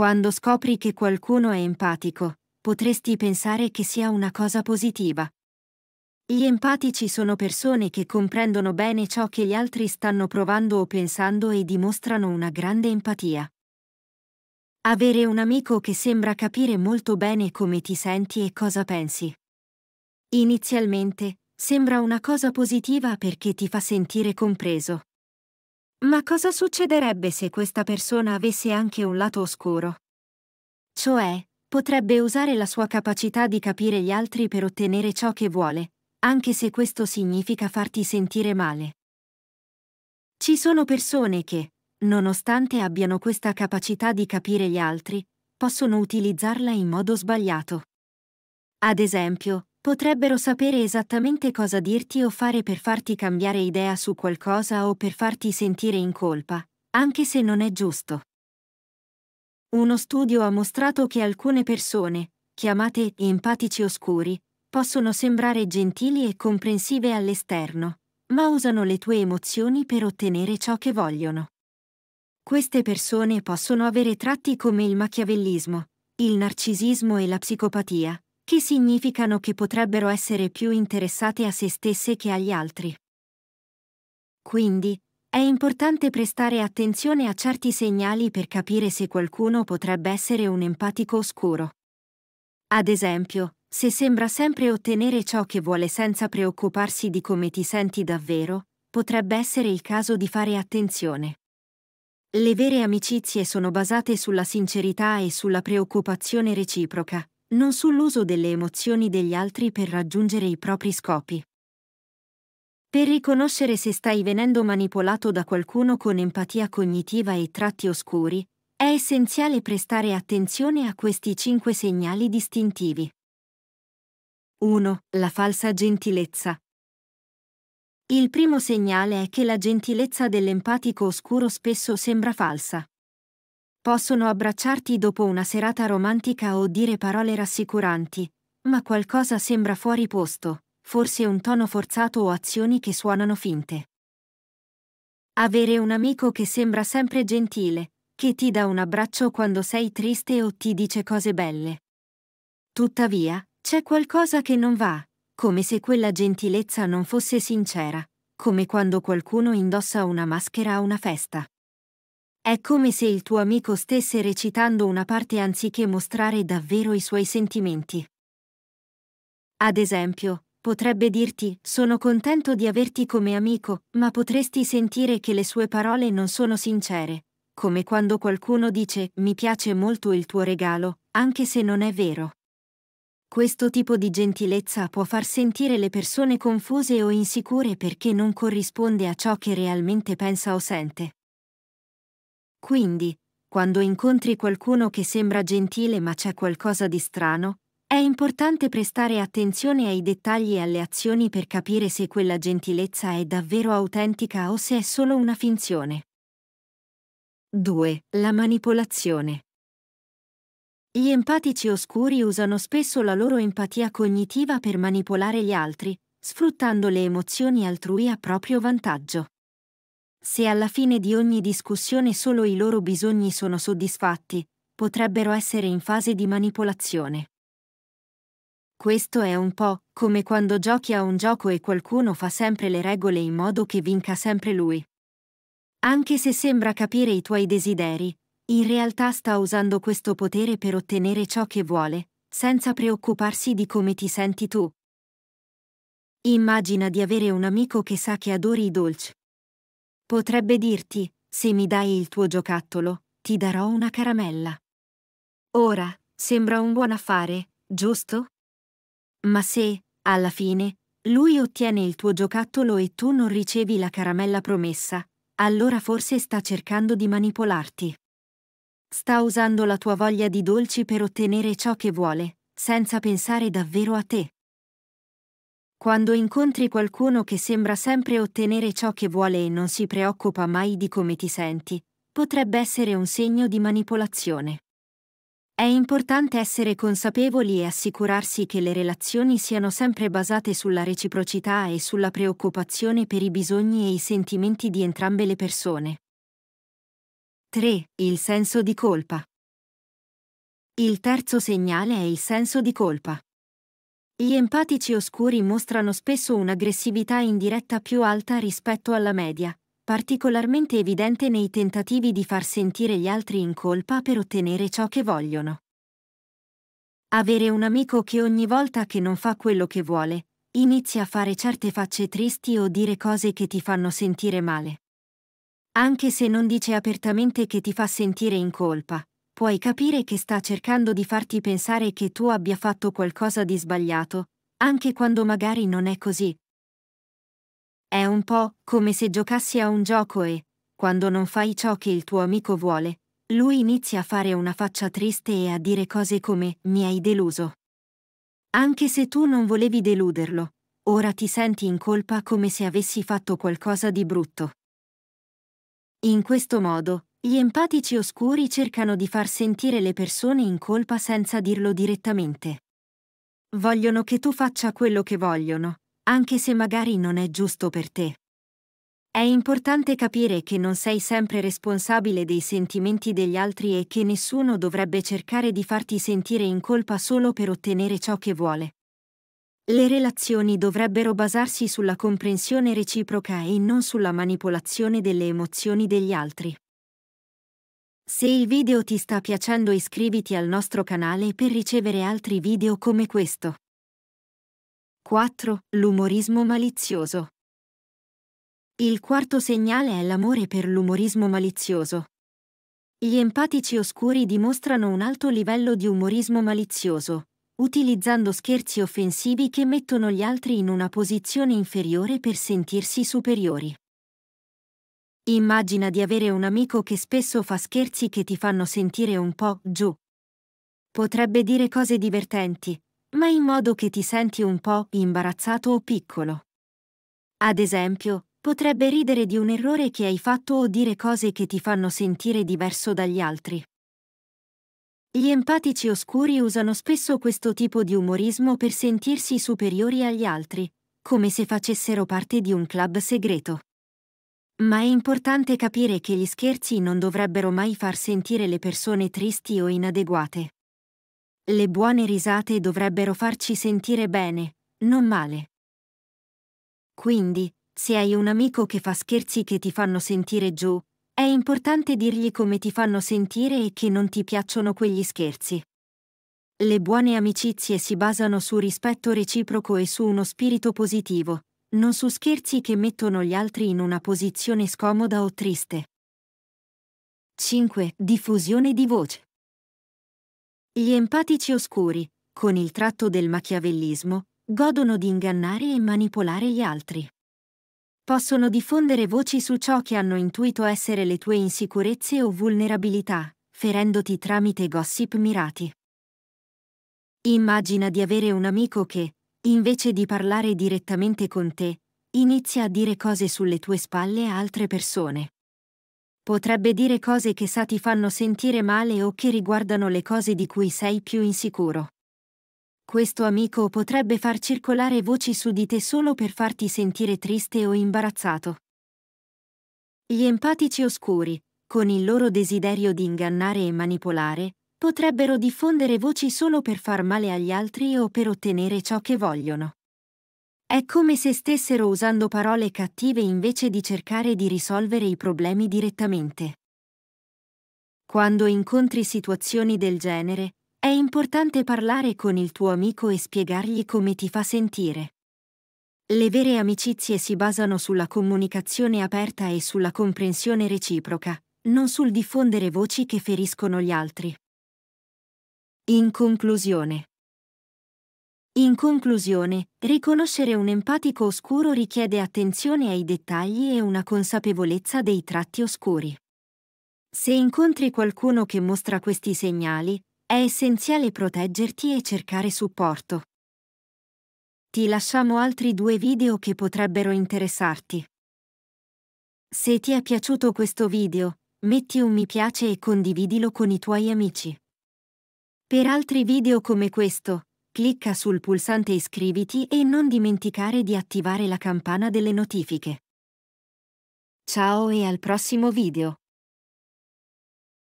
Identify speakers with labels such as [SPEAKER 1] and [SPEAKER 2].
[SPEAKER 1] Quando scopri che qualcuno è empatico, potresti pensare che sia una cosa positiva. Gli empatici sono persone che comprendono bene ciò che gli altri stanno provando o pensando e dimostrano una grande empatia. Avere un amico che sembra capire molto bene come ti senti e cosa pensi. Inizialmente, sembra una cosa positiva perché ti fa sentire compreso. Ma cosa succederebbe se questa persona avesse anche un lato oscuro? Cioè, potrebbe usare la sua capacità di capire gli altri per ottenere ciò che vuole, anche se questo significa farti sentire male. Ci sono persone che, nonostante abbiano questa capacità di capire gli altri, possono utilizzarla in modo sbagliato. Ad esempio, potrebbero sapere esattamente cosa dirti o fare per farti cambiare idea su qualcosa o per farti sentire in colpa, anche se non è giusto. Uno studio ha mostrato che alcune persone, chiamate empatici oscuri, possono sembrare gentili e comprensive all'esterno, ma usano le tue emozioni per ottenere ciò che vogliono. Queste persone possono avere tratti come il machiavellismo, il narcisismo e la psicopatia, che significano che potrebbero essere più interessate a se stesse che agli altri. Quindi, è importante prestare attenzione a certi segnali per capire se qualcuno potrebbe essere un empatico oscuro. Ad esempio, se sembra sempre ottenere ciò che vuole senza preoccuparsi di come ti senti davvero, potrebbe essere il caso di fare attenzione. Le vere amicizie sono basate sulla sincerità e sulla preoccupazione reciproca, non sull'uso delle emozioni degli altri per raggiungere i propri scopi. Per riconoscere se stai venendo manipolato da qualcuno con empatia cognitiva e tratti oscuri, è essenziale prestare attenzione a questi cinque segnali distintivi. 1. La falsa gentilezza. Il primo segnale è che la gentilezza dell'empatico oscuro spesso sembra falsa. Possono abbracciarti dopo una serata romantica o dire parole rassicuranti, ma qualcosa sembra fuori posto, forse un tono forzato o azioni che suonano finte. Avere un amico che sembra sempre gentile, che ti dà un abbraccio quando sei triste o ti dice cose belle. Tuttavia, c'è qualcosa che non va, come se quella gentilezza non fosse sincera, come quando qualcuno indossa una maschera a una festa. È come se il tuo amico stesse recitando una parte anziché mostrare davvero i suoi sentimenti. Ad esempio, potrebbe dirti sono contento di averti come amico, ma potresti sentire che le sue parole non sono sincere, come quando qualcuno dice mi piace molto il tuo regalo, anche se non è vero. Questo tipo di gentilezza può far sentire le persone confuse o insicure perché non corrisponde a ciò che realmente pensa o sente. Quindi, quando incontri qualcuno che sembra gentile ma c'è qualcosa di strano, è importante prestare attenzione ai dettagli e alle azioni per capire se quella gentilezza è davvero autentica o se è solo una finzione. 2. La manipolazione. Gli empatici oscuri usano spesso la loro empatia cognitiva per manipolare gli altri, sfruttando le emozioni altrui a proprio vantaggio. Se alla fine di ogni discussione solo i loro bisogni sono soddisfatti, potrebbero essere in fase di manipolazione. Questo è un po' come quando giochi a un gioco e qualcuno fa sempre le regole in modo che vinca sempre lui. Anche se sembra capire i tuoi desideri, in realtà sta usando questo potere per ottenere ciò che vuole, senza preoccuparsi di come ti senti tu. Immagina di avere un amico che sa che adori i dolci, Potrebbe dirti, se mi dai il tuo giocattolo, ti darò una caramella. Ora, sembra un buon affare, giusto? Ma se, alla fine, lui ottiene il tuo giocattolo e tu non ricevi la caramella promessa, allora forse sta cercando di manipolarti. Sta usando la tua voglia di dolci per ottenere ciò che vuole, senza pensare davvero a te. Quando incontri qualcuno che sembra sempre ottenere ciò che vuole e non si preoccupa mai di come ti senti, potrebbe essere un segno di manipolazione. È importante essere consapevoli e assicurarsi che le relazioni siano sempre basate sulla reciprocità e sulla preoccupazione per i bisogni e i sentimenti di entrambe le persone. 3. Il senso di colpa. Il terzo segnale è il senso di colpa. Gli empatici oscuri mostrano spesso un'aggressività indiretta più alta rispetto alla media, particolarmente evidente nei tentativi di far sentire gli altri in colpa per ottenere ciò che vogliono. Avere un amico che ogni volta che non fa quello che vuole, inizia a fare certe facce tristi o dire cose che ti fanno sentire male. Anche se non dice apertamente che ti fa sentire in colpa, puoi capire che sta cercando di farti pensare che tu abbia fatto qualcosa di sbagliato, anche quando magari non è così. È un po' come se giocassi a un gioco e, quando non fai ciò che il tuo amico vuole, lui inizia a fare una faccia triste e a dire cose come mi hai deluso. Anche se tu non volevi deluderlo, ora ti senti in colpa come se avessi fatto qualcosa di brutto. In questo modo, gli empatici oscuri cercano di far sentire le persone in colpa senza dirlo direttamente. Vogliono che tu faccia quello che vogliono, anche se magari non è giusto per te. È importante capire che non sei sempre responsabile dei sentimenti degli altri e che nessuno dovrebbe cercare di farti sentire in colpa solo per ottenere ciò che vuole. Le relazioni dovrebbero basarsi sulla comprensione reciproca e non sulla manipolazione delle emozioni degli altri. Se il video ti sta piacendo iscriviti al nostro canale per ricevere altri video come questo. 4. L'umorismo malizioso. Il quarto segnale è l'amore per l'umorismo malizioso. Gli empatici oscuri dimostrano un alto livello di umorismo malizioso, utilizzando scherzi offensivi che mettono gli altri in una posizione inferiore per sentirsi superiori. Immagina di avere un amico che spesso fa scherzi che ti fanno sentire un po' giù. Potrebbe dire cose divertenti, ma in modo che ti senti un po' imbarazzato o piccolo. Ad esempio, potrebbe ridere di un errore che hai fatto o dire cose che ti fanno sentire diverso dagli altri. Gli empatici oscuri usano spesso questo tipo di umorismo per sentirsi superiori agli altri, come se facessero parte di un club segreto. Ma è importante capire che gli scherzi non dovrebbero mai far sentire le persone tristi o inadeguate. Le buone risate dovrebbero farci sentire bene, non male. Quindi, se hai un amico che fa scherzi che ti fanno sentire giù, è importante dirgli come ti fanno sentire e che non ti piacciono quegli scherzi. Le buone amicizie si basano su rispetto reciproco e su uno spirito positivo, non su scherzi che mettono gli altri in una posizione scomoda o triste. 5. Diffusione di voce. Gli empatici oscuri, con il tratto del machiavellismo, godono di ingannare e manipolare gli altri. Possono diffondere voci su ciò che hanno intuito essere le tue insicurezze o vulnerabilità, ferendoti tramite gossip mirati. Immagina di avere un amico che, invece di parlare direttamente con te, inizia a dire cose sulle tue spalle a altre persone. Potrebbe dire cose che sa ti fanno sentire male o che riguardano le cose di cui sei più insicuro. Questo amico potrebbe far circolare voci su di te solo per farti sentire triste o imbarazzato. Gli empatici oscuri, con il loro desiderio di ingannare e manipolare, potrebbero diffondere voci solo per far male agli altri o per ottenere ciò che vogliono. È come se stessero usando parole cattive invece di cercare di risolvere i problemi direttamente. Quando incontri situazioni del genere, è importante parlare con il tuo amico e spiegargli come ti fa sentire. Le vere amicizie si basano sulla comunicazione aperta e sulla comprensione reciproca, non sul diffondere voci che feriscono gli altri. In conclusione. In conclusione, riconoscere un empatico oscuro richiede attenzione ai dettagli e una consapevolezza dei tratti oscuri. Se incontri qualcuno che mostra questi segnali, è essenziale proteggerti e cercare supporto. Ti lasciamo altri due video che potrebbero interessarti. Se ti è piaciuto questo video, metti un mi piace e condividilo con i tuoi amici. Per altri video come questo, clicca sul pulsante iscriviti e non dimenticare di attivare la campana delle notifiche. Ciao e al prossimo video!